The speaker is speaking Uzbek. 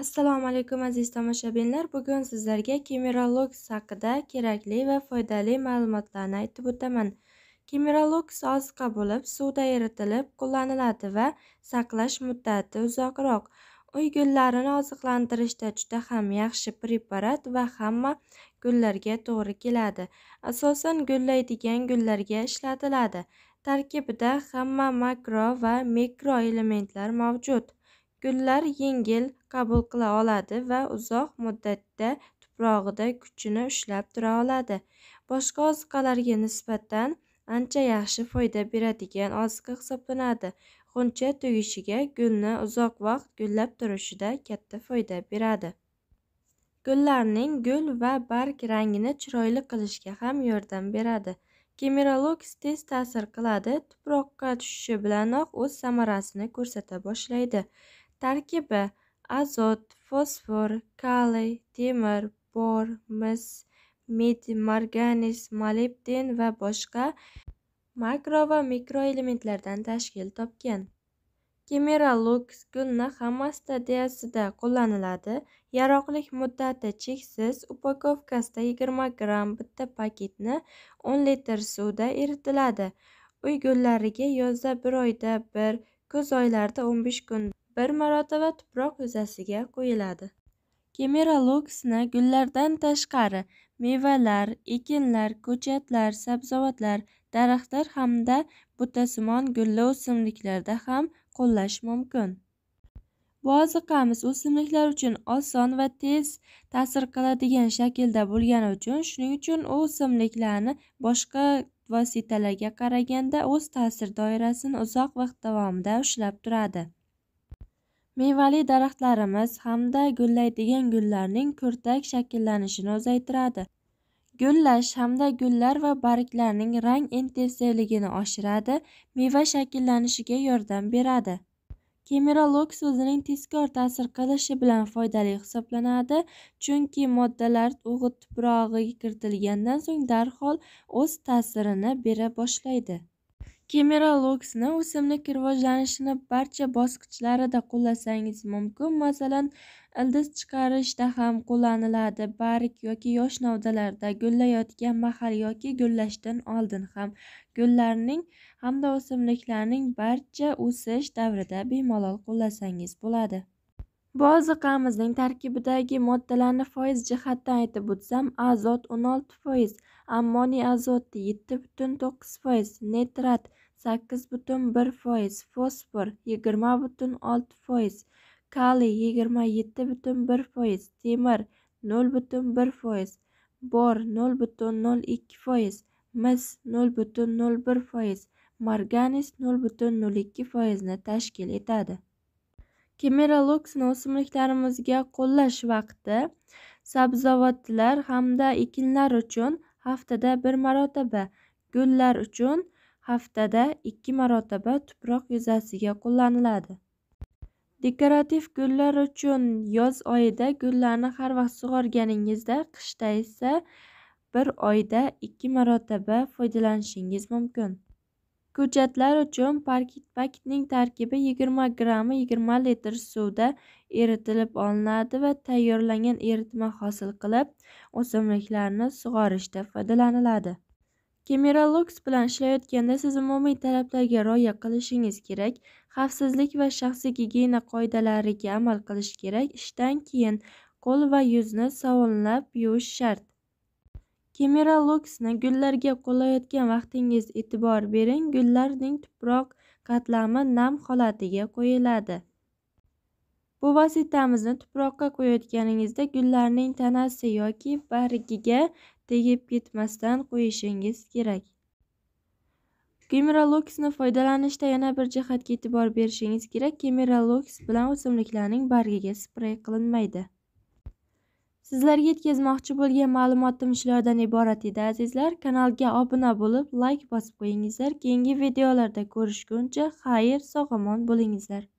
Assalomu alaykum aziz tomoshabinlar. Bugun sizlarga kemerologs haqida kerakli va foydali ma'lumotlarni aytib o'taman. kemerologs oziqa bo'lib, suvda eritilib qo'llaniladi va saqlash muddati uzoqroq. Uy gullarini oziqlantirishda juda ham yaxshi preparat va hamma gullarga to'g'ri keladi. Asosan gullaydigan gullarga ishlatiladi. Tarkibida hamma makro va mikro elementlar mavjud. Gullar yengil, qabul qila oladi va uzoq muddatda tuprog'ida kuchini ushlab tura oladi boshqa oziqalarga nisbatan ancha yaxshi foyda beradigan oziqa hisoblanadi g'uncha tugishiga gulni uzoq vaqt gullab turishida katta foyda beradi gullarning gul va barg rangini chiroyli qilishga ham yordam beradi kemirolog tez ta'sir qiladi tuproqqa tushishi bilanoq o'z samarasini ko'rsata boshlaydi tarkibi azot fosfor kaliy temir bor mis mit marganiz molibden va boshqa makro va mikroelementlardan tashkil topgan Kemeralux kukuni hamma stadiyasida qo'llaniladi Yaroqlik muddati cheksiz upakovkasida 20 gram bitta paketni 10 litr suvda eritiladi uy gullariga yozda bir oyda bir kuz oylarida 15 kun bir marotaba tuproq yuzasiga qo'yiladi kemera gullardan tashqari mevalar ekinlar ko'chatlar sabzavotlar daraxtlar hamda butasimon gulli o'simliklarda ham qo'llash mumkin boziqamiz o'simliklar uchun oson va tez ta'sir qiladigan shaklda bo'lgani uchun shuning uchun u o'simliklarni boshqa vositalarga qaraganda o'z ta'sir doirasini uzoq vaqt davomida ushlab turadi mevali daraxtlarimiz hamda gullaydigan gullarning kurtak shakllanishini uzaytiradi gullash hamda gullar va barglarning rang intensivligini oshiradi meva shakllanishiga yordam beradi kemerolog so'zining tezkor ta'sir qilishi bilan foydali hisoblanadi chunki moddalar o'g'it tuprog'iga kiritilgandan so'ng darhol o'z ta'sirini bera boshlaydi Kemeralogsni o'simlik rivojlanishini barcha bosqichlarida qo'llasangiz mumkin. Masalan, ildiz chiqarishda ham qo'llaniladi. Barik yoki yosh novdalarda gullayotgan mahal yoki gullashdan oldin ham gullarning hamda o'simliklarning barcha o'sish davrida bemalol qo'llasangiz bo'ladi. Bu oziqamizning tarkibidagi moddalarni foiz jihatdan aytib o'tsam, azot 16%, ammoniy azoti 7.9%, nitrat sakkiz butun bir foiz fosfor yigirma butun olti foiz kaliy yigirma yetti butun bir foiz temir nol butun bir foiz bor nol butun nol ikki foiz mis nol butun nol bir foiz marganis nol butun nol ikki foizni tashkil etadi kemeraloksni o'simliklarimizga qo'llash vaqti sabzavotlar hamda ekinlar uchun haftada bir marotaba gullar uchun haftada ikki marotaba tuproq yuzasiga qo'llaniladi dekorativ gullar uchun yoz oyida gullarni har vaqt sug'organingizda qishda esa bir oyda ikki marotaba foydalanishingiz mumkin ko'chatlar uchun paketning tarkibi yigirma grammi yigirma litr suvda eritilib olinadi va tayyorlangan eritma hosil qilib o'simliklarni sug'orishda foydalaniladi Cameralogs bilan ishlayotganda siz umumiy talablarga rioya qilishingiz kerak, xavfsizlik va shaxsiy gigiyena qoidalariga amal qilish kerak. Ishdan keyin qo'l va yuzni sovunlab yuvish shart. Cameralogsni gullarga qo'llayotgan vaqtingiz e'tibor bering, gullarning tuproq qatlami nam holatiga qo'yiladi. Bu vositamizni tuproqqa qo'yayotganingizda gullarning tanasi yoki bargiga tegib ketmasdan qo'yishingiz kerak Kemeraloksni foydalanishda yana bir jihatga e'tibor berishingiz kerak. Kemeraloks bilan o'simliklarning bargiga sprey qilinmaydi. Sizlarga yetkazmoqchi bo'lgan ma'lumotim shulardan iborat edi azizlar. Kanalga obuna bo'lib, like bosib qo'yingizlar. Keyingi videolarda ko'rishguncha xayr, sog'omon bo'lingizlar.